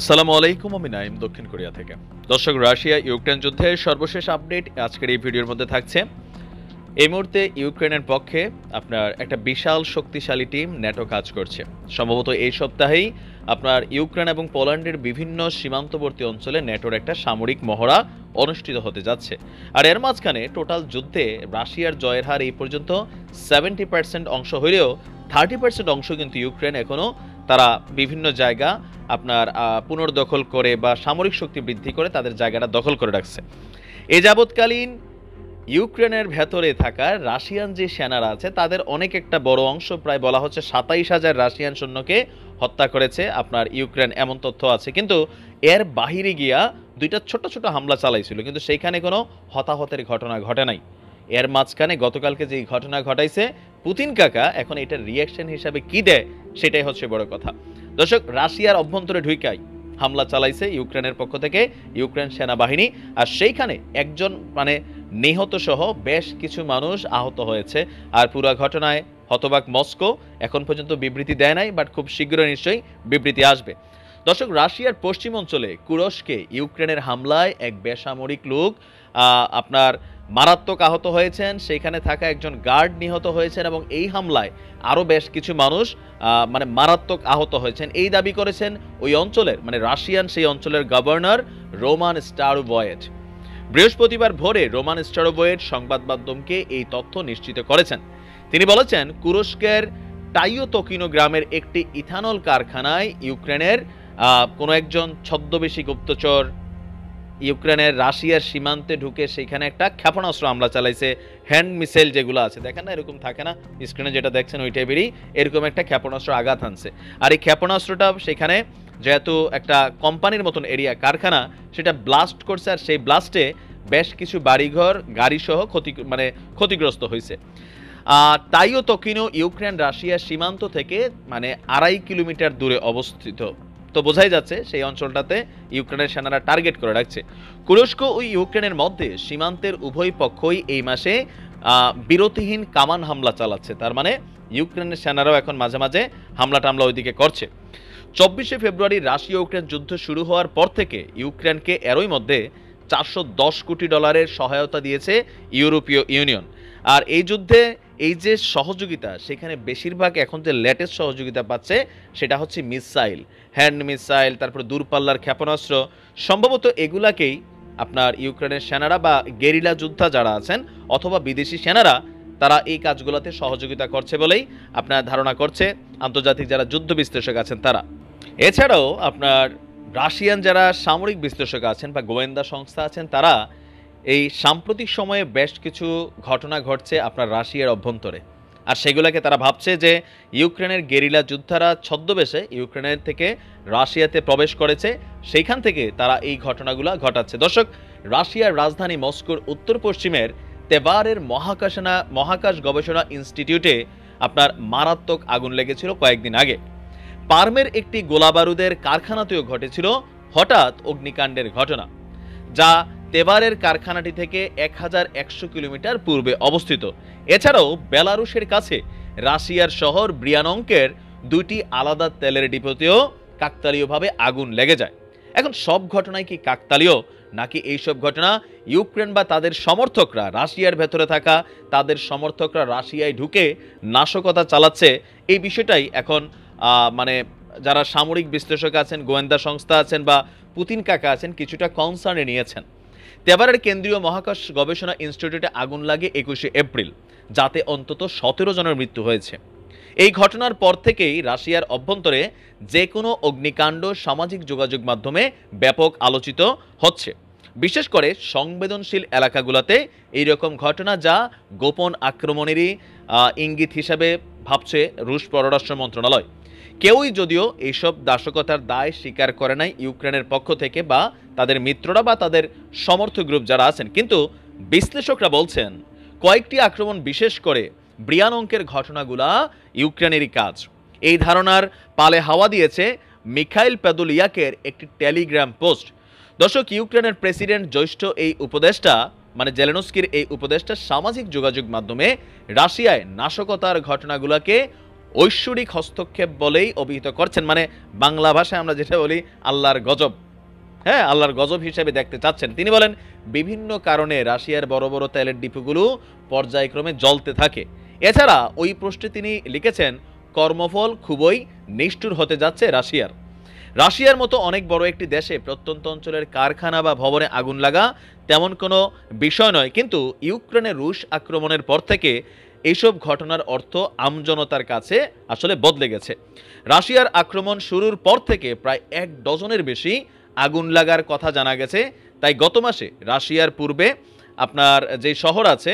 আসসালামু আলাইকুম আমি নাইম দক্ষিণ কোরিয়া থেকে দর্শক রাশিয়া ইউক্রেন যুদ্ধের সর্বশেষ আপডেট আজকের এই ভিডিওর মধ্যে থাকছে এই মুহূর্তে ইউক্রেনের পক্ষে আপনার একটা বিশাল শক্তিশালী টিম নেটো কাজ করছে সম্ভবত এই সপ্তাহেই আপনার ইউক্রেন এবং পোল্যান্ডের বিভিন্ন সীমান্তবর্তী অঞ্চলে নেটোর একটা সামরিক মহড়া অনুষ্ঠিত হতে যাচ্ছে আর এর মাঝখানে টোটাল যুদ্ধে রাশিয়ার জয়ের হার এই পর্যন্ত সেভেন্টি পার্সেন্ট অংশ হইলেও থার্টি পার্সেন্ট অংশ কিন্তু ইউক্রেন এখনও তারা বিভিন্ন জায়গা আপনার পুনর্দখল করে বা সামরিক শক্তি বৃদ্ধি করে তাদের জায়গাটা দখল করে রাখছে এ যাবৎকালীন ইউক্রেনের ভেতরে থাকা রাশিয়ান যে সেনারা আছে তাদের অনেক একটা বড় অংশ প্রায় বলা হচ্ছে সাতাইশ হাজার রাশিয়ান সৈন্যকে হত্যা করেছে আপনার ইউক্রেন এমন তথ্য আছে কিন্তু এর বাহিরে গিয়া দুইটা ছোট ছোট হামলা চালাইছিল কিন্তু সেইখানে কোনো হতাহতের ঘটনা ঘটে নাই এর মাঝখানে গতকালকে যে ঘটনা ঘটাইছে পুতিন কাকা এখন এটার রিয়াকশন হিসাবে কি দেয় সেটাই হচ্ছে বড় কথা দর্শক রাশিয়ার অভ্যন্তরে ঢুইকাই হামলা চালাইছে ইউক্রেনের পক্ষ থেকে ইউক্রেন সেনাবাহিনী আর সেইখানে একজন মানে নিহত সহ বেশ কিছু মানুষ আহত হয়েছে আর পুরো ঘটনায় হতবাক মস্কো এখন পর্যন্ত বিবৃতি দেয় নাই বাট খুব শীঘ্র নিশ্চয়ই বিবৃতি আসবে দর্শক রাশিয়ার পশ্চিম অঞ্চলে কুরস্কে ইউক্রেনের হামলায় এক বেসামরিক লোক আপনার মারাত্মক আহত হয়েছেন সেইখানে থাকা একজন গার্ড নিহত হয়েছেন এবং এই হামলায় আরও বেশ কিছু মানুষ মানে মারাত্মক আহত হয়েছেন এই দাবি করেছেন ওই অঞ্চলের মানে রাশিয়ান সেই অঞ্চলের গভর্নর রোমান বয়েট বৃহস্পতিবার ভোরে রোমান বয়েট সংবাদ মাধ্যমকে এই তথ্য নিশ্চিত করেছেন তিনি বলেছেন কুরস্কের টাইওতকিনো গ্রামের একটি ইথানল কারখানায় ইউক্রেনের কোনো একজন ছদ্মবেশী গুপ্তচর ইউক্রেনের রাশিয়ার সীমান্তে ঢুকে সেখানে একটা ক্ষেপণাস্ত্র হামলা চালাইছে হ্যান্ড মিসাইল যেগুলো আছে দেখেন না এরকম থাকে না স্ক্রিনে যেটা দেখছেন ওই টাইপেরই এরকম একটা ক্ষেপণাস্ত্র আঘাত আনছে আর এই ক্ষেপণাস্ত্রটা সেখানে যেহেতু একটা কোম্পানির মতন এরিয়া কারখানা সেটা ব্লাস্ট করছে আর সেই ব্লাস্টে বেশ কিছু বাড়িঘর গাড়িসহ ক্ষতি মানে ক্ষতিগ্রস্ত হয়েছে তাইও তকিনও ইউক্রেন রাশিয়ার সীমান্ত থেকে মানে আড়াই কিলোমিটার দূরে অবস্থিত তো বোঝাই যাচ্ছে সেই অঞ্চলটাতে ইউক্রেনের সেনারা টার্গেট করে রাখছে তুরস্ক ও ইউক্রেনের মধ্যে সীমান্তের উভয় পক্ষই এই মাসে বিরতিহীন কামান হামলা চালাচ্ছে তার মানে ইউক্রেনের সেনারাও এখন মাঝে মাঝে হামলা টামলা ওইদিকে করছে চব্বিশে ফেব্রুয়ারি রাশিয়া ইউক্রেন যুদ্ধ শুরু হওয়ার পর থেকে ইউক্রেনকে এরই মধ্যে চারশো কোটি ডলারের সহায়তা দিয়েছে ইউরোপীয় ইউনিয়ন আর এই যুদ্ধে এই যে সহযোগিতা সেখানে বেশিরভাগ এখন যে লেটেস্ট সহযোগিতা পাচ্ছে সেটা হচ্ছে মিসাইল হ্যান্ড মিসাইল তারপর দূরপাল্লার ক্ষেপণাস্ত্র সম্ভবত এগুলাকেই আপনার ইউক্রেনের সেনারা বা গেরিলা যোদ্ধা যারা আছেন অথবা বিদেশি সেনারা তারা এই কাজগুলোতে সহযোগিতা করছে বলেই আপনার ধারণা করছে আন্তর্জাতিক যারা যুদ্ধ বিশ্লেষক আছেন তারা এছাড়াও আপনার রাশিয়ান যারা সামরিক বিশ্লেষক আছেন বা গোয়েন্দা সংস্থা আছেন তারা এই সাম্প্রতিক সময়ে বেশ কিছু ঘটনা ঘটছে আপনার রাশিয়ার অভ্যন্তরে আর সেগুলোকে তারা ভাবছে যে ইউক্রেনের গেরিলা যোদ্ধারা ছদ্মবেশে ইউক্রেনের থেকে রাশিয়াতে প্রবেশ করেছে সেইখান থেকে তারা এই ঘটনাগুলো ঘটাচ্ছে দর্শক রাশিয়ার রাজধানী মস্কোর উত্তর পশ্চিমের তেবারের মহাকাশনা মহাকাশ গবেষণা ইনস্টিটিউটে আপনার মারাত্মক আগুন লেগেছিল কয়েকদিন আগে পার্মের একটি গোলাবারুদের কারখানাতেও ঘটেছিল হঠাৎ অগ্নিকাণ্ডের ঘটনা যা তেবারের কারখানাটি থেকে এক হাজার একশো কিলোমিটার পূর্বে অবস্থিত এছাড়াও বেলারুশের কাছে রাশিয়ার শহর ব্রিয়ানঙ্কের দুইটি আলাদা তেলের ডিপোতেও কাকতালীয়ভাবে আগুন লেগে যায় এখন সব ঘটনায় কি কাকতালীয় নাকি এইসব ঘটনা ইউক্রেন বা তাদের সমর্থকরা রাশিয়ার ভেতরে থাকা তাদের সমর্থকরা রাশিয়ায় ঢুকে নাশকতা চালাচ্ছে এই বিষয়টাই এখন মানে যারা সামরিক বিশ্লেষক আছেন গোয়েন্দা সংস্থা আছেন বা পুতিন কাকা আছেন কিছুটা কনসার্নে নিয়েছেন তেবারের কেন্দ্রীয় মহাকাশ গবেষণা ইনস্টিটিউটে আগুন লাগে একুশে এপ্রিল যাতে অন্তত সতেরো জনের মৃত্যু হয়েছে এই ঘটনার পর থেকেই রাশিয়ার অভ্যন্তরে যে কোনো অগ্নিকাণ্ড সামাজিক যোগাযোগ মাধ্যমে ব্যাপক আলোচিত হচ্ছে বিশেষ করে সংবেদনশীল এলাকাগুলোতে এই রকম ঘটনা যা গোপন আক্রমণেরই ইঙ্গিত হিসাবে ভাবছে রুশ পররাষ্ট্র মন্ত্রণালয় কেউই যদিও এইসব দাসকতার দায় স্বীকার করে নাই ইউক্রেনের পক্ষ থেকে বা তাদের মিত্ররা বা তাদের সমর্থক গ্রুপ যারা আছেন কিন্তু বিশ্লেষকরা বলছেন কয়েকটি আক্রমণ বিশেষ করে ব্রিয়ান অঙ্কের ঘটনাগুলা ইউক্রেনেরই কাজ এই ধারণার পালে হাওয়া দিয়েছে মিখাইল প্যাদুলিয়াকের একটি টেলিগ্রাম পোস্ট দর্শক ইউক্রেনের প্রেসিডেন্ট জ্যৈষ্ঠ এই উপদেষ্টা মানে জেলেনস্কির এই উপদেষ্টা সামাজিক যোগাযোগ মাধ্যমে রাশিয়ায় নাশকতার ঘটনাগুলোকে ঐশ্বরিক হস্তক্ষেপ বলেই অভিহিত করছেন মানে বাংলা ভাষায় আমরা যেটা বলি আল্লাহর গজব হ্যাঁ আল্লাহর গজব হিসেবে দেখতে চাচ্ছেন তিনি বলেন বিভিন্ন কারণে রাশিয়ার বড় বড় তেলের ডিপুগুলো পর্যায়ক্রমে জ্বলতে থাকে এছাড়া ওই প্রশ্নে তিনি লিখেছেন কর্মফল খুবই নিষ্ঠুর হতে যাচ্ছে রাশিয়ার রাশিয়ার মতো অনেক বড় একটি দেশে প্রত্যন্ত অঞ্চলের কারখানা বা ভবনে আগুন লাগা তেমন কোনো বিষয় নয় কিন্তু ইউক্রেনে রুশ আক্রমণের পর থেকে এইসব ঘটনার অর্থ আমজনতার কাছে আসলে বদলে গেছে রাশিয়ার আক্রমণ শুরুর পর থেকে প্রায় এক ডজনের বেশি আগুন লাগার কথা জানা গেছে তাই গত মাসে রাশিয়ার পূর্বে আপনার যে শহর আছে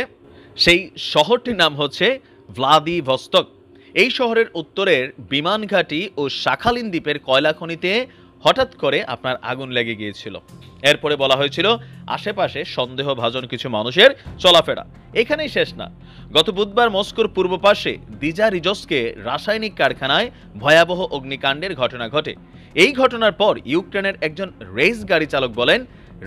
সেই শহরটির নাম হচ্ছে ভ্লাদিভস্তক এই শহরের উত্তরের বিমান ও শাখালিন দ্বীপের কয়লা খনিতে হঠাৎ করে আপনার আগুন লেগে গিয়েছিল এরপরে বলা হয়েছিল আশেপাশে সন্দেহভাজন কিছু মানুষের চলাফেরা এখানেই শেষ না গত বুধবার মস্কোর পূর্ব পাশে দিজা রিজসকে রাসায়নিক কারখানায় ভয়াবহ অগ্নিকাণ্ডের ঘটনা ঘটে এই ঘটনার পর ইউক্রেনের একজন রেস গাড়ি চালক বলেন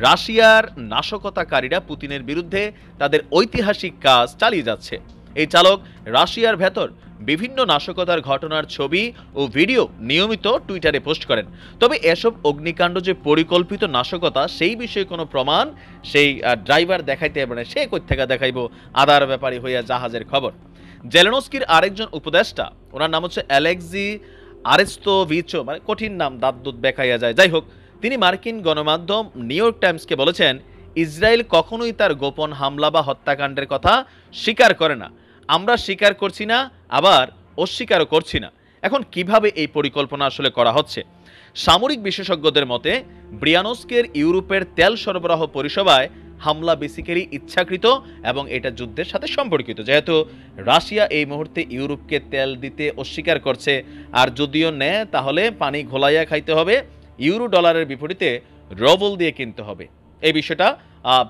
রাশিয়ার নাশকতাকারীরা পুতিনের বিরুদ্ধে তাদের ঐতিহাসিক কাজ চালিয়ে যাচ্ছে এই চালক রাশিয়ার ভেতর বিভিন্ন নাশকতার ঘটনার ছবি ও ভিডিও নিয়মিত টুইটারে পোস্ট করেন তবে এসব অগ্নিকাণ্ড যে পরিকল্পিত নাশকতা সেই বিষয়ে কোনো প্রমাণ সেই ড্রাইভার দেখাইতে পারে মানে সে কোথেকে দেখাইব আদার ব্যাপারী হইয়া জাহাজের খবর জেলেনস্কির আরেকজন উপদেষ্টা ওনার নাম হচ্ছে অ্যালেক্সি আরেস্তো ভিচো মানে কঠিন নাম দাঁত দুধ বেখাইয়া যায় যাই হোক তিনি মার্কিন গণমাধ্যম নিউ ইয়র্ক টাইমসকে বলেছেন ইসরায়েল কখনোই তার গোপন হামলা বা হত্যাকাণ্ডের কথা স্বীকার করে না আমরা স্বীকার করছি না আবার অস্বীকারও করছি না এখন কিভাবে এই পরিকল্পনা আসলে করা হচ্ছে সামরিক বিশেষজ্ঞদের মতে ব্রিয়ানস্কের ইউরোপের তেল সরবরাহ পরিষেবায় হামলা বেসিক্যালি ইচ্ছাকৃত এবং এটা যুদ্ধের সাথে সম্পর্কিত যেহেতু রাশিয়া এই মুহূর্তে ইউরোপকে তেল দিতে অস্বীকার করছে আর যদিও নেয় তাহলে পানি ঘোলাইয়া খাইতে হবে ইউরো ডলারের বিপরীতে রবল দিয়ে কিনতে হবে এই বিষয়টা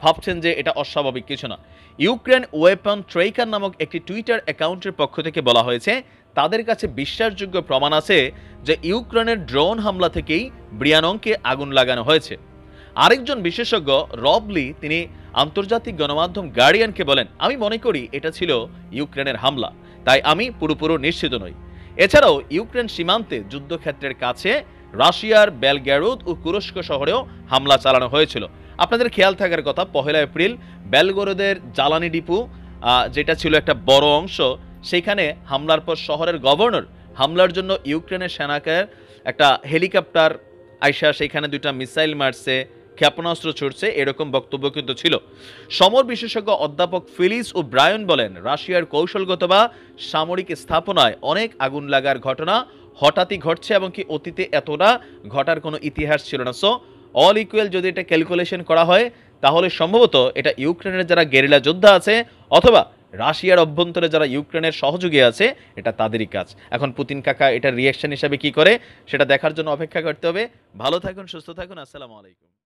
ভাবছেন যে এটা অস্বাভাবিক কিছু না ইউক্রেন ওয়েপন ট্রেকার নামক একটি টুইটার অ্যাকাউন্টের পক্ষ থেকে বলা হয়েছে তাদের কাছে বিশ্বাসযোগ্য প্রমাণ আছে যে ইউক্রেনের ড্রোন হামলা থেকেই ব্রিয়ানংকে আগুন লাগানো হয়েছে আরেকজন বিশেষজ্ঞ রবলি তিনি আন্তর্জাতিক গণমাধ্যম গার্ডিয়ানকে বলেন আমি মনে করি এটা ছিল ইউক্রেনের হামলা তাই আমি পুরোপুরো নিশ্চিত নই এছাড়াও ইউক্রেন সীমান্তে যুদ্ধক্ষেত্রের কাছে রাশিয়ার বেলগ্যারুদ ও কুরস্ক শহরেও হামলা চালানো হয়েছিল আপনাদের খেয়াল থাকার কথা পহেলা এপ্রিল বেলগরুদের জ্বালানি ডিপু যেটা ছিল একটা বড় অংশ সেখানে হামলার পর শহরের গভর্নর হামলার জন্য ইউক্রেনের সেনাকে একটা হেলিকপ্টার আইসা সেখানে দুইটা মিসাইল মারছে ক্ষেপণাস্ত্র ছুটছে এরকম বক্তব্য কিন্তু ছিল সমর বিশেষজ্ঞ অধ্যাপক ফিলিস ও ব্রায়ন বলেন রাশিয়ার কৌশলগত বা সামরিক স্থাপনায় অনেক আগুন লাগার ঘটনা হঠাৎই ঘটছে এবং কি অতীতে এতটা ঘটার কোনো ইতিহাস ছিল না সো অল ইকুয়াল যদি এটা ক্যালকুলেশন করা হয় তাহলে সম্ভবত এটা ইউক্রেনের যারা গেরিলা যোদ্ধা আছে অথবা রাশিয়ার অভ্যন্তরে যারা ইউক্রেনের সহযোগী আছে এটা তাদেরই কাজ এখন পুতিন কাকা এটা রিয়াকশন হিসাবে কি করে সেটা দেখার জন্য অপেক্ষা করতে হবে ভালো থাকুন সুস্থ থাকুন আসসালামু আলাইকুম